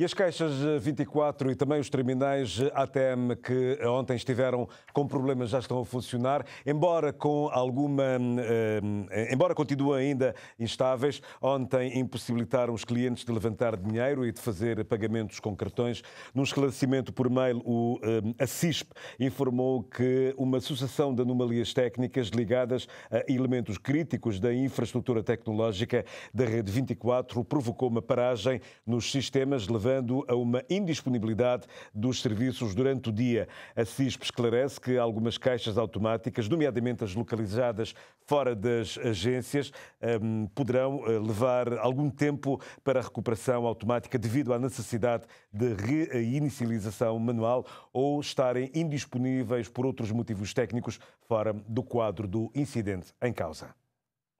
E as caixas 24 e também os terminais ATM que ontem estiveram com problemas já estão a funcionar, embora com alguma. Eh, embora continuem ainda instáveis. Ontem impossibilitaram os clientes de levantar dinheiro e de fazer pagamentos com cartões. Num esclarecimento por mail, o, eh, a CISP informou que uma sucessão de anomalias técnicas ligadas a elementos críticos da infraestrutura tecnológica da rede 24 provocou uma paragem nos sistemas, levantados levando a uma indisponibilidade dos serviços durante o dia. A CISP esclarece que algumas caixas automáticas, nomeadamente as localizadas fora das agências, hum, poderão eh, levar algum tempo para a recuperação automática devido à necessidade de reinicialização manual ou estarem indisponíveis por outros motivos técnicos fora do quadro do incidente em causa.